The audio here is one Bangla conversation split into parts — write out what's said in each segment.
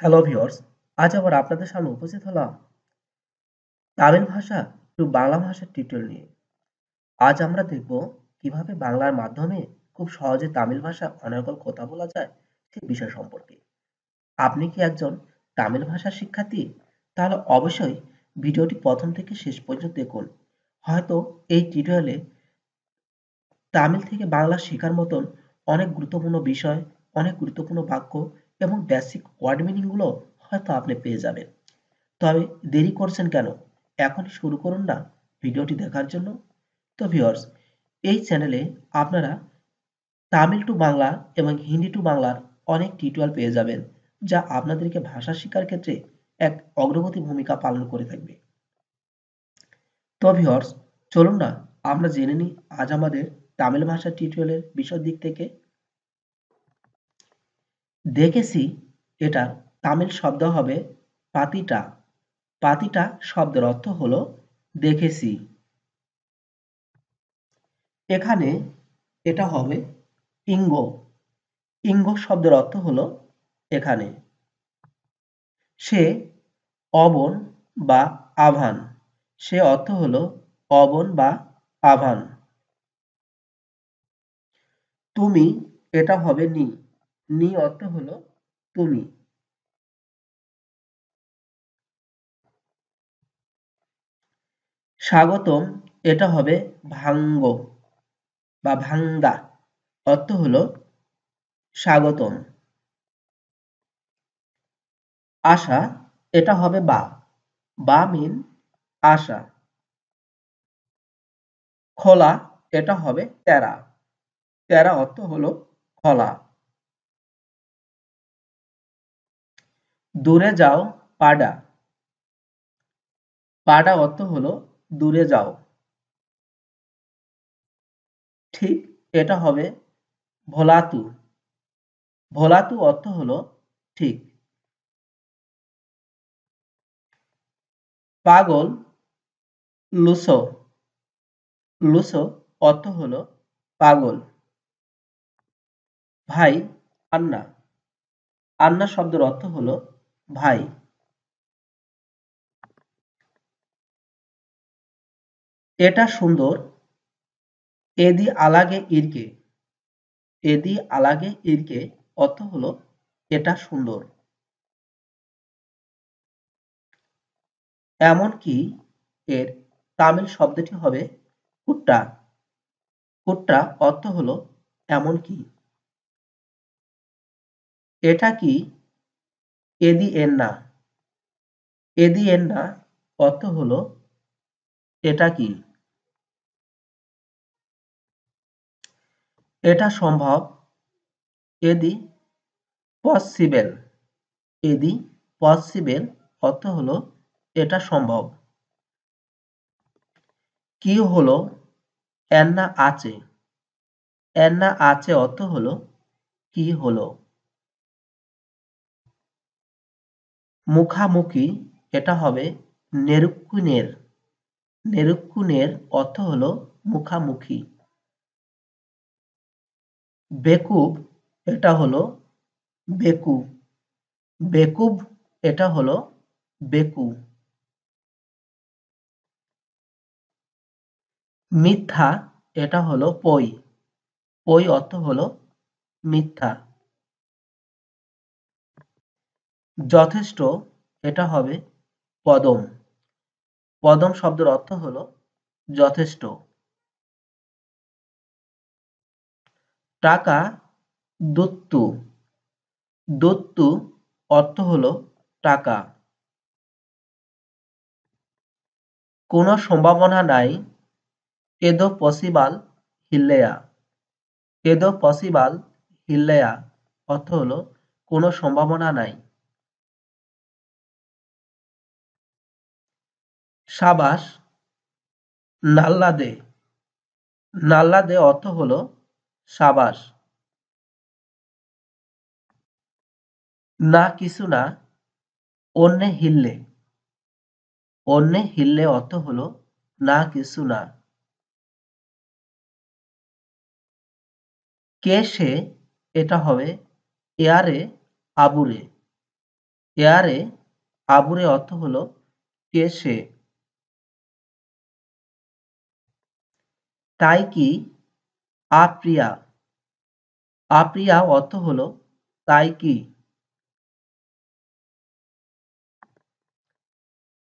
হ্যালো ভিওর্স আজ আবার আপনাদের সামনে উপস্থিত হলাম তামিল ভাষা টু বাংলা ভাষার টিউটোরিয়াল নিয়ে আজ আমরা দেখব কিভাবে বাংলার মাধ্যমে খুব সহজে তামিল ভাষা অনর্গল কথা বলা যায় সে বিষয় সম্পর্কে আপনি কি একজন তামিল ভাষার শিক্ষার্থী তাহলে অবশ্যই ভিডিওটি প্রথম থেকে শেষ পর্যন্ত দেখুন হয়তো এই টিউটোরিয়ালে তামিল থেকে বাংলা শেখার মতন অনেক গুরুত্বপূর্ণ বিষয় অনেক গুরুত্বপূর্ণ বাক্য এবং বেসিক ওয়ার্ড মিনিংগুলো হয়তো আপনি পেয়ে যাবেন তবে দেরি করছেন কেন এখন শুরু করুন না ভিডিওটি দেখার জন্য তো ভিওর্স এই চ্যানেলে আপনারা তামিল টু বাংলা এবং হিন্দি টু বাংলার অনেক টিউটোরিয়াল পেয়ে যাবেন যা আপনাদেরকে ভাষা শেখার ক্ষেত্রে এক অগ্রগতি ভূমিকা পালন করে থাকবে তো ভিওর্স চলুন না আমরা জেনে নিই আজ আমাদের তামিল ভাষা টিউটোরিয়ালের বিষয় দিক থেকে দেখেছি এটা তামিল শব্দ হবে পাতিটা পাতিটা শব্দের অর্থ হল দেখেছি এখানে এটা হবে ইঙ্গ ইঙ্গ শব্দের অর্থ হল এখানে সে অবন বা আভান সে অর্থ হল অবন বা আভান তুমি এটা হবে নি নি অর্থ হলো তুমি স্বাগতম এটা হবে ভাঙ্গ বা ভাঙ্গা অর্থ হলো স্বাগতম আশা এটা হবে বা বা মিন আশা খোলা এটা হবে তেরা তেরা অর্থ হলো খোলা দূরে যাও পাডা পাডা অর্থ হলো দূরে যাও ঠিক এটা হবে ভোলাতু ভোলাতু অর্থ হলো ঠিক পাগল লুসো লুসো অর্থ হলো পাগল ভাই আন্না আন্না শব্দের অর্থ হলো ভাই এটা সুন্দর এদি আলাগে ইরকে এদি আলাগে ইরকে অর্থ হলো এটা সুন্দর এমনকি এর তামিল শব্দটি হবে কুট্টা কুট্টা অর্থ হলো এমনকি এটা কি এদি এর না এদি এর না অর্থ হলো এটা কি এটা সম্ভব এদি পসিবল এদি পসিবল অর্থ হলো এটা সম্ভব কি হলো না আছে না আছে অর্থ হলো কি হলো মুখামুখি এটা হবে নেরুকুনের নেরুকুনের অর্থ হল মুখামুখি বেকুব এটা হলো বেকু বেকুব এটা হলো বেকু মিথ্যা এটা হলো পই পই অর্থ হলো মিথ্যা যথেষ্ট এটা হবে পদম পদম শব্দের অর্থ হলো যথেষ্ট টাকা দত্তু দত্তু অর্থ হলো টাকা কোনো সম্ভাবনা নাই এদো পসিবাল হিল্লেয়া এদো পসিবাল হিল্লেয়া অর্থ হলো কোনো সম্ভাবনা নাই সাবাস নাল্লা দে নাল্লা দে অর্থ হল সাবাস না কিছু না অন্যে হিল্লে অন্যে হিল্লে অর্থ হল না কিছু না কে সে এটা হবে এয়ারে আবুরে এয়ারে আবুরে অর্থ হল কে সে তাই কি আপ্রিয়া আপ্রিয়া অর্থ হলো তাই কি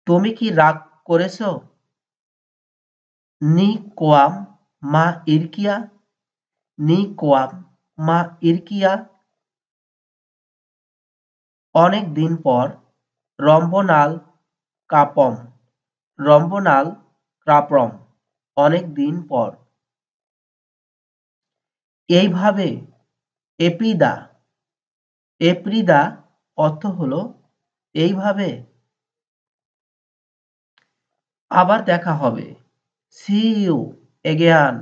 তুমি কি রাগ করেছ নি কোয়াম মা ইরকিয়া নি কোয়াম মা ইরকিয়া অনেক দিন পর রম্বনাল কাপম রম্বনাল কাপম অনেক দিন পর এইভাবে এপিদা এপ্রিদা অর্থ হলো এইভাবে আবার দেখা হবে see you again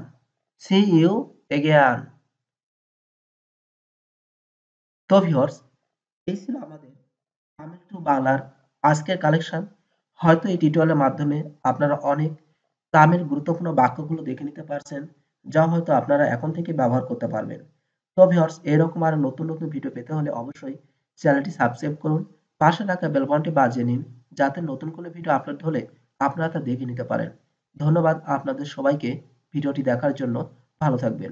see you again তো ভিউয়ার্স এই ছিল আমাদের আমি টু বাংলার আজকের কালেকশন হয়তো এই টিউটোরিয়ালের মাধ্যমে আপনারা অনেক তামিল গুরুত্বপূর্ণ বাক্যগুলো দেখে নিতে পারছেন যা হয়তো আপনারা এখন থেকে ব্যবহার করতে পারবেন তো ভিউয়ার্স এরকম আর নতুন নতুন ভিডিও পেতে হলে অবশ্যই চ্যানেলটি সাবস্ক্রাইব করুন পাশে থাকা বেলবনটি বাজিয়ে নিন যাতে নতুন কোনো ভিডিও আপলোড হলে আপনারা তা দেখে নিতে পারেন ধন্যবাদ আপনাদের সবাইকে ভিডিওটি দেখার জন্য ভালো থাকবেন